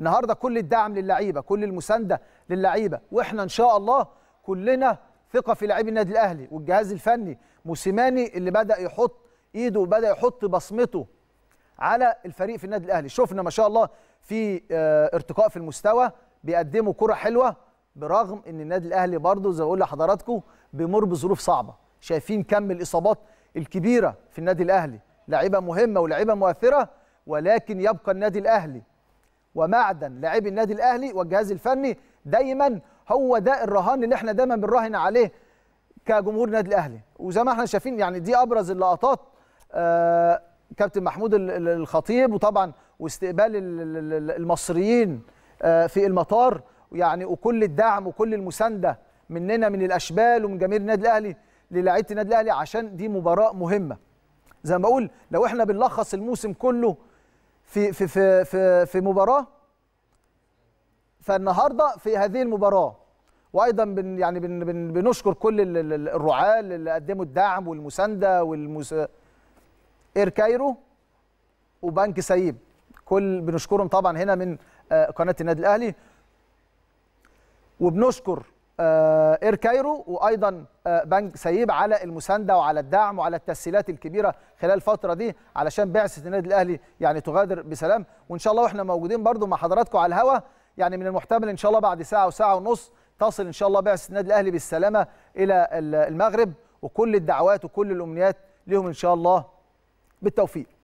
النهارده كل الدعم للعيبه كل المسانده للعيبه واحنا ان شاء الله كلنا ثقه في لعيب النادي الاهلي والجهاز الفني موسيماني اللي بدا يحط ايده وبدا يحط بصمته على الفريق في النادي الاهلي شفنا ما شاء الله في آه، ارتقاء في المستوى بيقدموا كره حلوه برغم ان النادي الاهلي برضه زي ما بقول لحضراتكم بيمر بظروف صعبه شايفين كم الاصابات الكبيره في النادي الاهلي لعيبه مهمه ولعيبه مؤثره ولكن يبقى النادي الاهلي ومعدن لاعبي النادي الاهلي والجهاز الفني دايما هو ده الرهان اللي احنا دايما بنراهن عليه كجمهور النادي الاهلي وزي ما احنا شايفين يعني دي ابرز اللقطات آه كابتن محمود الخطيب وطبعا واستقبال المصريين آه في المطار يعني وكل الدعم وكل المسانده مننا من الاشبال ومن جماهير النادي الاهلي للاعيبه النادي الاهلي عشان دي مباراه مهمه زي ما بقول لو احنا بنلخص الموسم كله في في في في, في مباراه فالنهارده في هذه المباراه وايضا بن يعني بن بن بنشكر كل الرعاه اللي قدموا الدعم والمسانده والمس اير كايرو وبنك سيب كل بنشكرهم طبعا هنا من آه، قناه النادي الاهلي وبنشكر آه، اير كايرو وايضا آه، بنك سيب على المسانده وعلى الدعم وعلى التسهيلات الكبيره خلال الفتره دي علشان بعثه النادي الاهلي يعني تغادر بسلام وان شاء الله واحنا موجودين برضو مع حضراتكم على الهوا يعني من المحتمل ان شاء الله بعد ساعه وساعه ونص تصل ان شاء الله بعثه النادي الاهلي بالسلامه الى المغرب وكل الدعوات وكل الامنيات لهم ان شاء الله بالتوفيق